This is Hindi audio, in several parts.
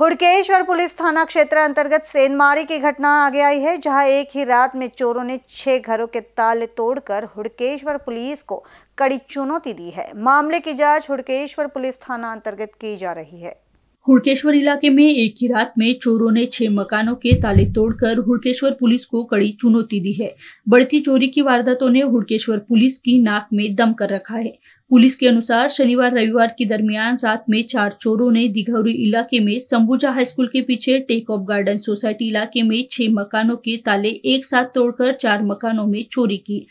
हुड़केश्वर पुलिस थाना क्षेत्र अंतर्गत सेनमारी की घटना आगे आई है जहां एक ही रात में चोरों ने छह घरों के ताले तोड़कर हुड़केश्वर पुलिस को कड़ी चुनौती दी है मामले की जांच हुड़केश्वर पुलिस थाना अंतर्गत की जा रही है हुड़केश्वर इलाके में एक ही रात में चोरों ने छह मकानों के ताले तोड़कर हुड़केश्वर पुलिस को कड़ी चुनौती दी है बढ़ती चोरी की वारदातों ने हुड़केश्वर पुलिस की नाक में दम कर रखा है पुलिस के अनुसार शनिवार रविवार के दरमियान रात में चार चोरों ने दिघौरी इलाके में संबुजा हाईस्कूल के पीछे टेक ऑफ गार्डन सोसाइटी इलाके में छह मकानों के ताले एक साथ तोड़कर चार मकानों में चोरी की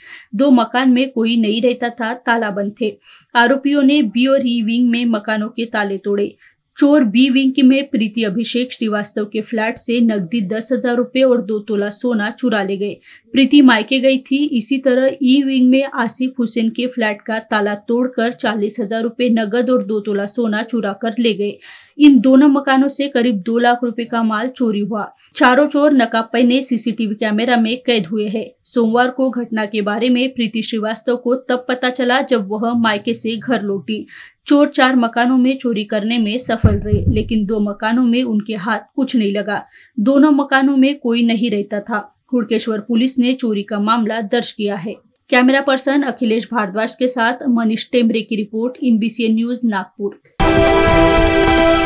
दो मकान में कोई नहीं रहता था तालाबंद थे आरोपियों ने बी और ई विंग में मकानों के ताले तोड़े चोर बी विंग में प्रीति अभिषेक श्रीवास्तव के फ्लैट से नकदी दस हजार रूपए और दो तोला सोना चुरा ले गए प्रीति मायके गई थी इसी तरह ई विंग में आसिफ हुसैन के फ्लैट का ताला तोड़कर चालीस हजार रूपए नगद और दो तोला सोना चुरा कर ले गए इन दोनों मकानों से करीब दो लाख रुपए का माल चोरी हुआ चारों चोर नकाब पहने सीसीटीवी कैमरा में कैद हुए हैं सोमवार को घटना के बारे में प्रीति श्रीवास्तव को तब पता चला जब वह मायके से घर लौटी चोर चार मकानों में चोरी करने में सफल रहे लेकिन दो मकानों में उनके हाथ कुछ नहीं लगा दोनों मकानों में कोई नहीं रहता था हुड़केश्वर पुलिस ने चोरी का मामला दर्ज किया है कैमरा पर्सन अखिलेश भारद्वाज के साथ मनीष टेमरे की रिपोर्ट इन न्यूज नागपुर